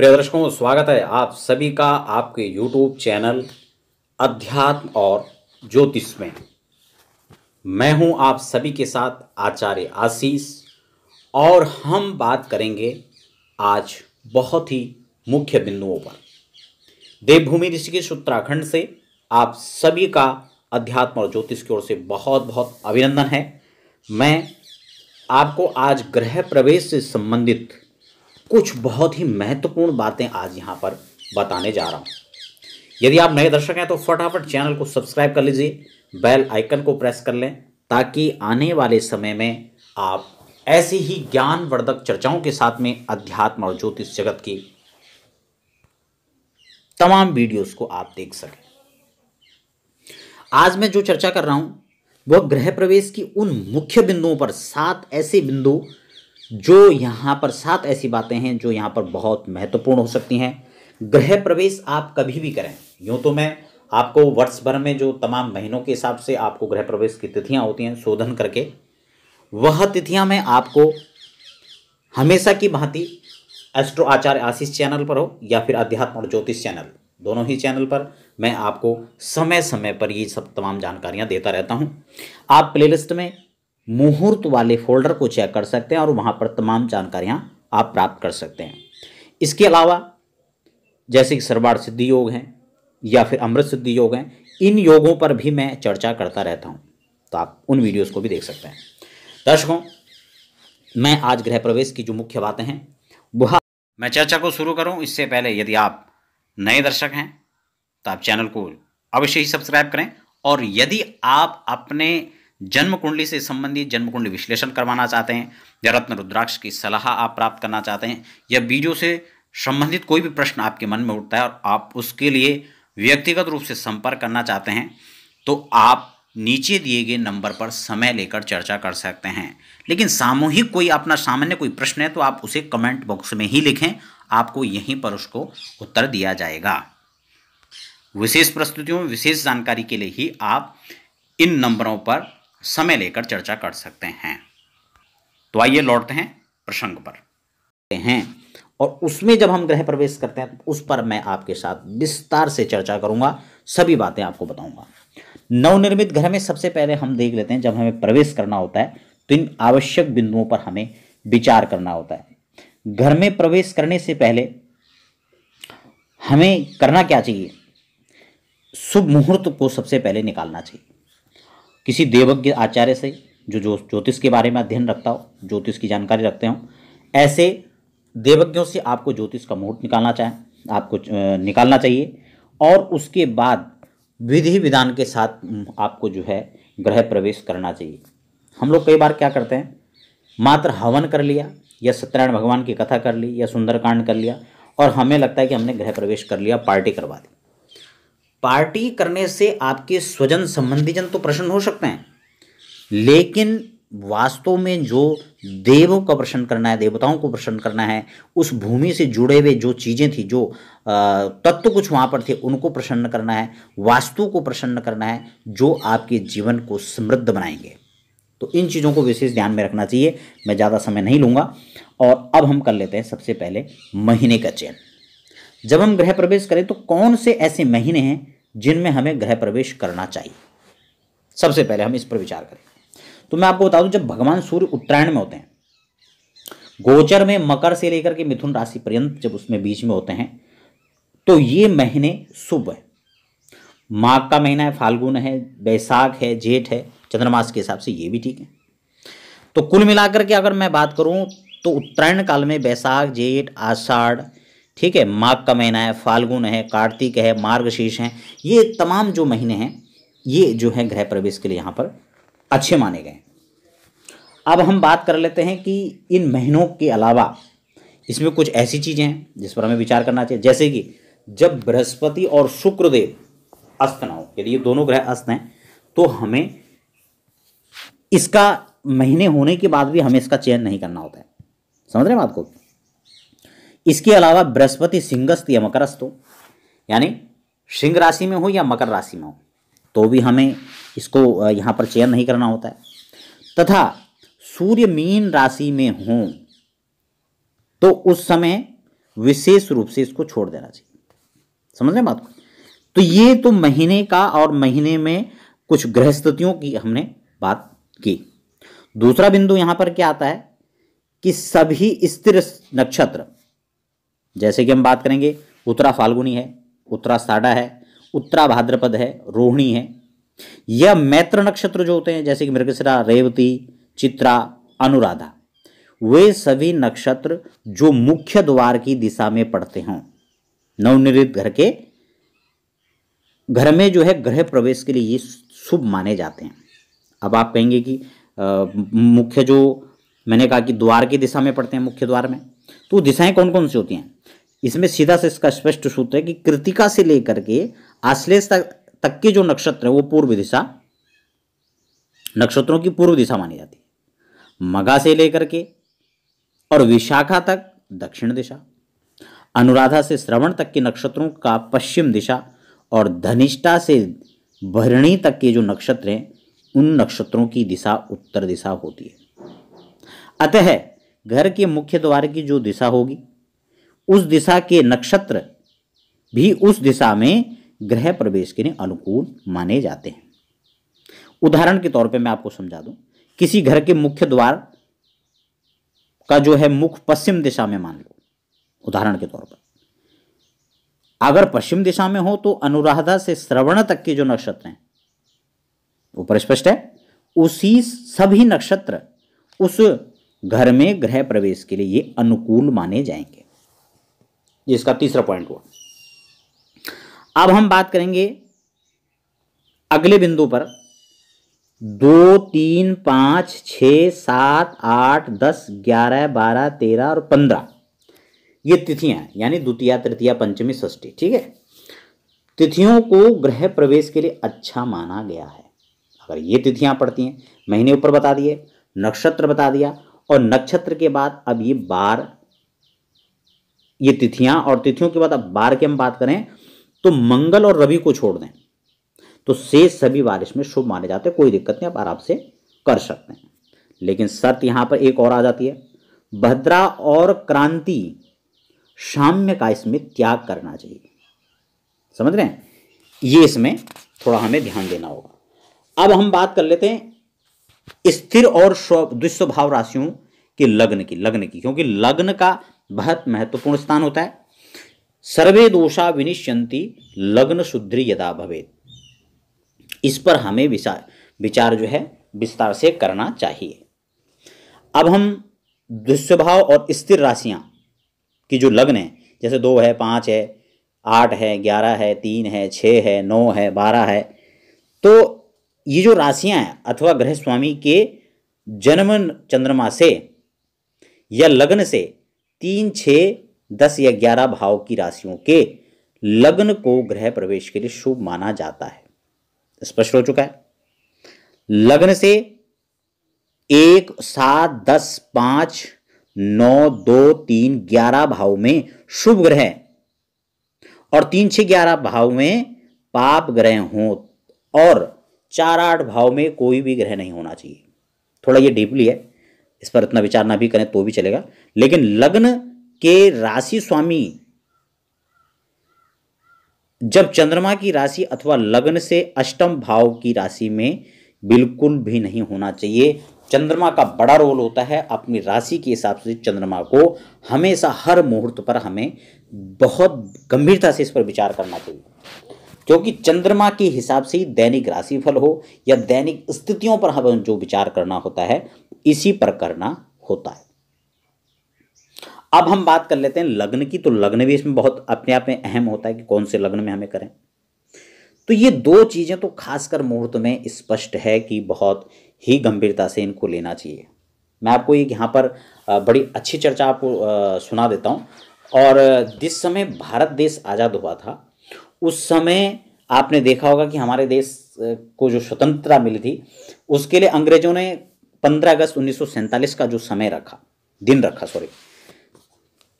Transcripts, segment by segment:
प्रिय दर्शकों स्वागत है आप सभी का आपके यूट्यूब चैनल अध्यात्म और ज्योतिष में मैं हूं आप सभी के साथ आचार्य आशीष और हम बात करेंगे आज बहुत ही मुख्य बिंदुओं पर देवभूमि ऋषिकेश उत्तराखंड से आप सभी का अध्यात्म और ज्योतिष की ओर से बहुत बहुत अभिनंदन है मैं आपको आज ग्रह प्रवेश से संबंधित कुछ बहुत ही महत्वपूर्ण बातें आज यहाँ पर बताने जा रहा हूँ यदि आप नए दर्शक हैं तो फटाफट चैनल को सब्सक्राइब कर लीजिए बेल आइकन को प्रेस कर लें ताकि आने वाले समय में आप ऐसी ही ज्ञानवर्धक चर्चाओं के साथ में अध्यात्म और ज्योतिष जगत की तमाम वीडियोस को आप देख सकें आज मैं जो चर्चा कर रहा हूं वह ग्रह प्रवेश की उन मुख्य बिंदुओं पर सात ऐसे बिंदु जो यहाँ पर सात ऐसी बातें हैं जो यहाँ पर बहुत महत्वपूर्ण हो सकती हैं गृह प्रवेश आप कभी भी करें यूँ तो मैं आपको वर्ष भर में जो तमाम महीनों के हिसाब से आपको गृह प्रवेश की तिथियाँ होती हैं शोधन करके वह तिथियाँ मैं आपको हमेशा की भांति एस्ट्रो आचार्य आशीष चैनल पर हो या फिर अध्यात्म और ज्योतिष चैनल दोनों ही चैनल पर मैं आपको समय समय पर ये सब तमाम जानकारियाँ देता रहता हूँ आप प्लेलिस्ट में मुहूर्त वाले फोल्डर को चेक कर सकते हैं और वहाँ पर तमाम जानकारियाँ आप प्राप्त कर सकते हैं इसके अलावा जैसे कि सर्वार सिद्धि योग हैं या फिर अमृत सिद्धि योग हैं इन योगों पर भी मैं चर्चा करता रहता हूँ तो आप उन वीडियोस को भी देख सकते हैं दर्शकों मैं आज गृह प्रवेश की जो मुख्य बातें हैं वह मैं चर्चा को शुरू करूं इससे पहले यदि आप नए दर्शक हैं तो आप चैनल को अवश्य ही सब्सक्राइब करें और यदि आप अपने जन्म कुंडली से संबंधित जन्म कुंडली विश्लेषण करवाना चाहते हैं या रत्न रुद्राक्ष की सलाह आप प्राप्त करना चाहते हैं या वीडियो से संबंधित कोई भी प्रश्न आपके मन में उठता है और आप उसके लिए व्यक्तिगत रूप से संपर्क करना चाहते हैं तो आप नीचे दिए गए नंबर पर समय लेकर चर्चा कर सकते हैं लेकिन सामूहिक कोई अपना सामान्य कोई प्रश्न है तो आप उसे कमेंट बॉक्स में ही लिखें आपको यहीं पर उसको उत्तर दिया जाएगा विशेष प्रस्तुतियों विशेष जानकारी के लिए ही आप इन नंबरों पर समय लेकर चर्चा कर सकते हैं तो आइए लौटते हैं प्रसंग पर हैं और उसमें जब हम ग्रह प्रवेश करते हैं तो उस पर मैं आपके साथ विस्तार से चर्चा करूंगा सभी बातें आपको बताऊंगा नवनिर्मित घर में सबसे पहले हम देख लेते हैं जब हमें प्रवेश करना होता है तो इन आवश्यक बिंदुओं पर हमें विचार करना होता है घर में प्रवेश करने से पहले हमें करना क्या चाहिए शुभ मुहूर्त को सबसे पहले निकालना चाहिए किसी देवज्ञ आचार्य से जो जो ज्योतिष के बारे में अध्ययन रखता हो ज्योतिष की जानकारी रखते हो ऐसे देवज्ञों से आपको ज्योतिष का मुहूर्त निकालना चाहें आपको निकालना चाहिए और उसके बाद विधि विधान के साथ आपको जो है ग्रह प्रवेश करना चाहिए हम लोग कई बार क्या करते हैं मात्र हवन कर लिया या सत्यनारायण भगवान की कथा कर ली या सुंदरकांड कर लिया और हमें लगता है कि हमने गृह प्रवेश कर लिया पार्टी करवा दी पार्टी करने से आपके स्वजन संबंधी जन तो प्रश्न हो सकते हैं लेकिन वास्तव में जो देवों का प्रश्न करना है देवताओं को प्रश्न करना है उस भूमि से जुड़े हुए जो चीज़ें थी जो तत्व कुछ वहाँ पर थे उनको प्रसन्न करना है वास्तु को प्रसन्न करना है जो आपके जीवन को समृद्ध बनाएंगे तो इन चीज़ों को विशेष ध्यान में रखना चाहिए मैं ज़्यादा समय नहीं लूँगा और अब हम कर लेते हैं सबसे पहले महीने का चयन जब हम गृह प्रवेश करें तो कौन से ऐसे महीने हैं जिनमें हमें गृह प्रवेश करना चाहिए सबसे पहले हम इस पर विचार करें तो मैं आपको बता दूं जब भगवान सूर्य उत्तरायण में होते हैं गोचर में मकर से लेकर के मिथुन राशि पर्यंत जब उसमें बीच में होते हैं तो ये महीने शुभ है माघ का महीना है फाल्गुन है बैसाख है जेठ है चंद्रमास के हिसाब से ये भी ठीक है तो कुल मिलाकर के अगर मैं बात करूं तो उत्तरायण काल में बैसाख जेठ आषाढ़ ठीक है माघ का महीना है फाल्गुन है कार्तिक है मार्गशीर्ष है ये तमाम जो महीने हैं ये जो है गृह प्रवेश के लिए यहाँ पर अच्छे माने गए अब हम बात कर लेते हैं कि इन महीनों के अलावा इसमें कुछ ऐसी चीज़ें हैं जिस पर हमें विचार करना चाहिए जैसे कि जब बृहस्पति और शुक्रदेव अस्त ना हो यदि ये दोनों ग्रह अस्त हैं तो हमें इसका महीने होने के बाद भी हमें इसका चयन नहीं करना होता है समझ रहे हैं बात को इसके अलावा बृहस्पति सिंहस्त या मकरस्त हो यानी सिंह राशि में हो या मकर राशि में हो तो भी हमें इसको यहाँ पर चयन नहीं करना होता है तथा सूर्य मीन राशि में हो तो उस समय विशेष रूप से इसको छोड़ देना चाहिए समझ रहे बात को तो ये तो महीने का और महीने में कुछ गृहस्थितियों की हमने बात की दूसरा बिंदु यहां पर क्या आता है कि सभी स्थिर नक्षत्र जैसे कि हम बात करेंगे उत्तरा फाल्गुनी है उत्तरा साडा है उत्तरा भाद्रपद है रोहिणी है यह मैत्र नक्षत्र जो होते हैं जैसे कि मृगशिरा रेवती चित्रा अनुराधा वे सभी नक्षत्र जो मुख्य द्वार की दिशा में पड़ते हों नवनिर्मित घर के घर में जो है गृह प्रवेश के लिए ये शुभ माने जाते हैं अब आप कहेंगे कि मुख्य जो मैंने कहा कि द्वार की दिशा में पड़ते हैं मुख्य द्वार में तो दिशाएं कौन कौन सी होती हैं इसमें सीधा से इसका स्पष्ट सूत्र है कि कृतिका से लेकर के आश्लेष तक, तक के जो नक्षत्र है वो पूर्व दिशा नक्षत्रों की पूर्व दिशा मानी जाती है मगा से लेकर के और विशाखा तक दक्षिण दिशा अनुराधा से श्रवण तक के नक्षत्रों का पश्चिम दिशा और धनिष्ठा से भरणी तक के जो नक्षत्र हैं उन नक्षत्रों की दिशा उत्तर दिशा होती है अतः घर के मुख्य द्वार की जो दिशा होगी उस दिशा के नक्षत्र भी उस दिशा में ग्रह प्रवेश के लिए अनुकूल माने जाते हैं उदाहरण के तौर पे मैं आपको समझा दूं किसी घर के मुख्य द्वार का जो है मुख पश्चिम दिशा में मान लो उदाहरण के तौर पर अगर पश्चिम दिशा में हो तो अनुराधा से श्रवण तक के जो नक्षत्र हैं ऊपर स्पष्ट है उसी सभी नक्षत्र उस घर में गृह प्रवेश के लिए ये अनुकूल माने जाएंगे जिसका तीसरा पॉइंट हुआ अब हम बात करेंगे अगले बिंदु पर दो तीन पाँच छ सात आठ दस ग्यारह बारह तेरह और पंद्रह ये तिथियां यानी द्वितीय तृतीया पंचमी षष्ठी ठीक है तिथियों को गृह प्रवेश के लिए अच्छा माना गया है अगर ये तिथियां पड़ती हैं महीने ऊपर बता दिए नक्षत्र बता दिया और नक्षत्र के बाद अब ये बार ये तिथियां और तिथियों के बाद अब बार की हम बात करें तो मंगल और रवि को छोड़ दें तो शेष सभी बारिश में शुभ माने जाते हैं कोई दिक्कत नहीं आप आराम से कर सकते हैं लेकिन शर्त यहां पर एक और आ जाती है भद्रा और क्रांति साम्य का इसमें त्याग करना चाहिए समझ रहे हैं ये इसमें थोड़ा हमें ध्यान देना होगा अब हम बात कर लेते हैं स्थिर और दुस्वभाव राशियों के लग्न की लग्न की क्योंकि लग्न का बहुत महत्वपूर्ण स्थान होता है सर्वे दोषा विनिश्यंति लग्न शुद्धि यदा भवेद इस पर हमें विचार विचार जो है विस्तार से करना चाहिए अब हम दुस्वभाव और स्थिर राशियां की जो लग्न है जैसे दो है पाँच है आठ है ग्यारह है तीन है छः है नौ है बारह है तो ये जो राशियां हैं अथवा ग्रह स्वामी के जन्म चंद्रमा से या लग्न से तीन छः दस या ग्यारह भाव की राशियों के लग्न को ग्रह प्रवेश के लिए शुभ माना जाता है स्पष्ट हो चुका है लग्न से एक सात दस पाँच नौ दो तीन ग्यारह भाव में शुभ ग्रह और तीन छः ग्यारह भाव में पाप ग्रह हों और चार आठ भाव में कोई भी ग्रह नहीं होना चाहिए थोड़ा ये डीपली है इस पर इतना विचार ना भी करें तो भी चलेगा लेकिन लग्न के राशि स्वामी जब चंद्रमा की राशि अथवा लग्न से अष्टम भाव की राशि में बिल्कुल भी नहीं होना चाहिए चंद्रमा का बड़ा रोल होता है अपनी राशि के हिसाब से चंद्रमा को हमेशा हर मुहूर्त पर हमें बहुत गंभीरता से इस पर विचार करना चाहिए क्योंकि चंद्रमा के हिसाब से ही दैनिक राशिफल हो या दैनिक स्थितियों पर हम जो विचार करना होता है इसी पर करना होता है अब हम बात कर लेते हैं लग्न की तो लग्न भी इसमें बहुत अपने आप में अहम होता है कि कौन से लग्न में हमें करें तो ये दो चीज़ें तो खासकर मुहूर्त में स्पष्ट है कि बहुत ही गंभीरता से इनको लेना चाहिए मैं आपको एक यहाँ पर बड़ी अच्छी चर्चा आपको सुना देता हूँ और जिस समय भारत देश आज़ाद हुआ था उस समय आपने देखा होगा कि हमारे देश को जो स्वतंत्रता मिली थी उसके लिए अंग्रेजों ने 15 अगस्त उन्नीस का जो समय रखा दिन रखा सॉरी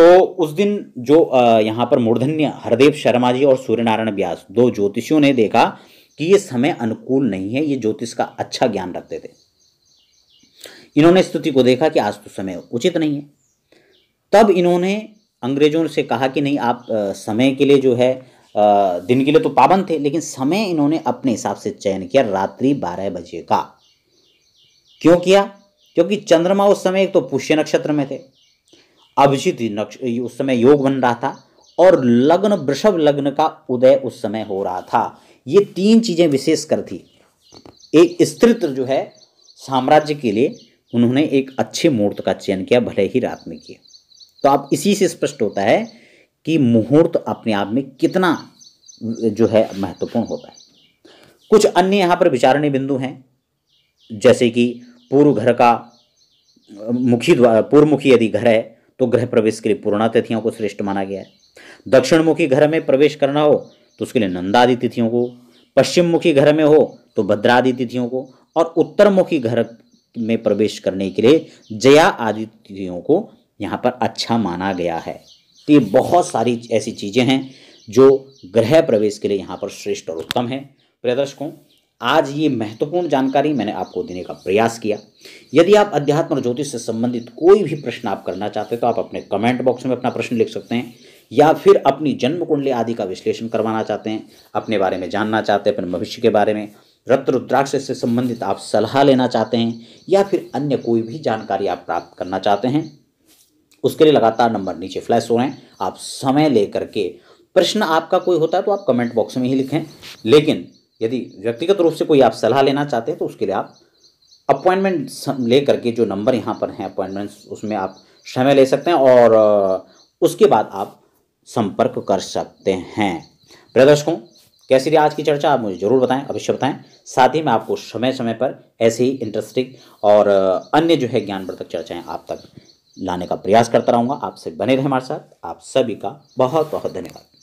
तो उस दिन जो यहाँ पर मूर्धन्य हरदेव शर्मा जी और सूर्यनारायण व्यास दो ज्योतिषियों ने देखा कि ये समय अनुकूल नहीं है ये ज्योतिष का अच्छा ज्ञान रखते थे इन्होंने स्तुति को देखा कि आज तो समय उचित नहीं है तब इन्होंने अंग्रेजों से कहा कि नहीं आप समय के लिए जो है दिन के लिए तो पाबंद थे लेकिन समय इन्होंने अपने हिसाब से चयन किया रात्रि बारह बजे का क्यों किया क्योंकि चंद्रमा उस समय एक तो पुष्य नक्षत्र में थे अभिजीत उस समय योग बन रहा था और लग्न वृषभ लग्न का उदय उस समय हो रहा था ये तीन चीजें विशेष कर थी एक स्त्रित्व जो है साम्राज्य के लिए उन्होंने एक अच्छे मुहूर्त का चयन किया भले ही रात में किया तो आप इसी से स्पष्ट होता है कि मुहूर्त अपने आप में कितना जो है महत्वपूर्ण होता है कुछ अन्य यहाँ पर विचारणीय बिंदु हैं जैसे कि पूर्व घर का मुखी पूर्व मुखी यदि घर है तो गृह प्रवेश के लिए पूर्णा तिथियों को श्रेष्ठ माना गया है दक्षिण मुखी घर में प्रवेश करना हो तो उसके लिए नंदादि तिथियों को पश्चिम मुखी घर में हो तो भद्रादि तिथियों को और उत्तर मुखी घर में प्रवेश करने के लिए जया आदि तिथियों को यहाँ पर अच्छा माना गया है तो ये बहुत सारी ऐसी चीज़ें हैं जो ग्रह प्रवेश के लिए यहाँ पर श्रेष्ठ और उत्तम है प्रिय दर्शकों आज ये महत्वपूर्ण जानकारी मैंने आपको देने का प्रयास किया यदि आप अध्यात्म और ज्योतिष से संबंधित कोई भी प्रश्न आप करना चाहते हैं तो आप अपने कमेंट बॉक्स में अपना प्रश्न लिख सकते हैं या फिर अपनी जन्म कुंडली आदि का विश्लेषण करवाना चाहते हैं अपने बारे में जानना चाहते हैं अपने भविष्य के बारे में रत्न रुद्राक्ष से संबंधित आप सलाह लेना चाहते हैं या फिर अन्य कोई भी जानकारी आप प्राप्त करना चाहते हैं उसके लिए लगातार नंबर नीचे फ्लैश हो रहे हैं आप समय ले करके प्रश्न आपका कोई होता है तो आप कमेंट बॉक्स में ही लिखें लेकिन यदि व्यक्तिगत रूप से कोई आप सलाह लेना चाहते हैं तो उसके लिए आप अपॉइंटमेंट ले करके जो नंबर यहाँ पर हैं अपॉइंटमेंट्स उसमें आप समय ले सकते हैं और उसके बाद आप संपर्क कर सकते हैं प्रिय दर्शकों कैसी रही आज की चर्चा आप मुझे ज़रूर बताएं अवश्य बताएं साथ ही मैं आपको समय समय पर ऐसे ही इंटरेस्टिंग और अन्य जो है ज्ञानवर्धक चर्चाएं आप तक लाने का प्रयास करता रहूँगा आपसे बने रहें हमारे साथ आप सभी का बहुत बहुत धन्यवाद